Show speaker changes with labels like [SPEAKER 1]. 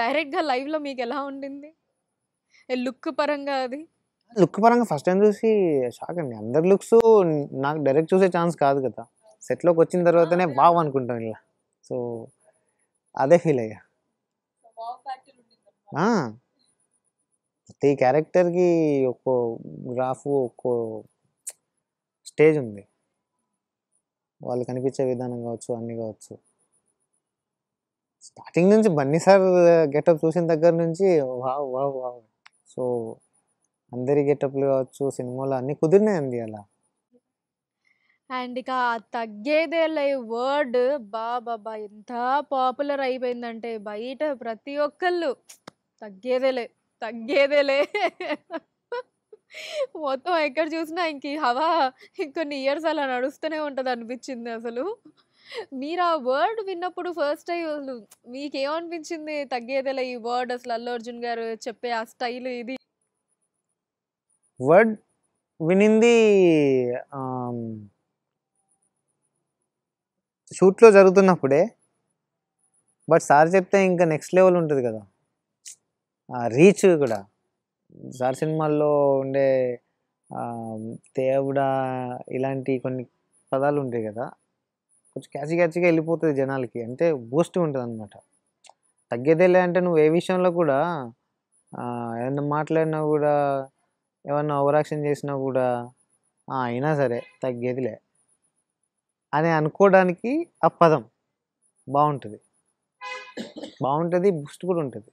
[SPEAKER 1] డైరెక్ట్‌గా లైవ్‌లో మీకు ఎలా ఉండింది? లుక్ పరంగా అది?
[SPEAKER 2] లుక్ పరంగా ఫస్ట్ టైం చూసి షాక్ అండి. అందరి లుక్స్ నాకు డైరెక్ట్ చూసే ఛాన్స్ కాదు కదా! సెట్‌లోకి వచ్చిన తర్వాతనే ఆ! అనుకుంటాం ఇలా. సో, అదే ఫీల్ అయ్యా. ప్రతి క్యారెక్టర్‌కి ఒక్కో గ్రాఫ్ ఒక్కో స్టేజ్ ఉంది. వాళ్ళు కనిపించే విధానం కావచ్చు, అన్నీ కావచ్చు. స్టార్టింగ్ నుంచి బన్నీ సార్ గెటప్ చూసిన దగ్గర నుంచి వావ్ వావ్ వావ్ సో అందరి గెటప్లు కావచ్చు సినిమాలు అన్నీ కుదిరినాయండి అలా
[SPEAKER 1] అండ్ ఇక తగ్గేదే లే వర్డ్ బాబా ఎంత పాపులర్ అయిపోయిందంటే బయట ప్రతి ఒక్కళ్ళు తగ్గేదేలే తగ్గేదేలే మొత్తం ఎక్కడ చూసినా ఇంక హవా ఇంకొన్ని ఇయర్స్ అలా నడుస్తూనే ఉంటుంది అనిపించింది అసలు మీరు ఆ వర్డ్ విన్నప్పుడు ఫస్ట్ అయ్యి అసలు మీకేమనిపించింది తగ్గేదేలా ఈ వర్డ్ అసలు అల్లు అర్జున్ గారు చెప్పే ఆ స్టైల్ ఇది
[SPEAKER 2] వర్డ్ వినింది షూట్లో జరుగుతున్నప్పుడే బట్ సార్ చెప్తే ఇంకా నెక్స్ట్ లెవెల్ ఉంటుంది కదా రీచ్ కూడా సార్ సినిమాల్లో ఉండే దేవుడా ఇలాంటి కొన్ని పదాలు ఉంటాయి కదా కొంచెం క్యాచి క్యాచిగా వెళ్ళిపోతుంది జనాలకి అంటే బూస్ట్ ఉంటుంది అనమాట తగ్గేదేలే అంటే నువ్వు ఏ విషయంలో కూడా ఏమన్నా మాట్లాడినా కూడా ఏమన్నా ఓవరాక్షన్ చేసినా కూడా అయినా సరే తగ్గేదిలే అని అనుకోవడానికి ఆ పదం బాగుంటుంది బాగుంటుంది బూస్ట్ కూడా ఉంటుంది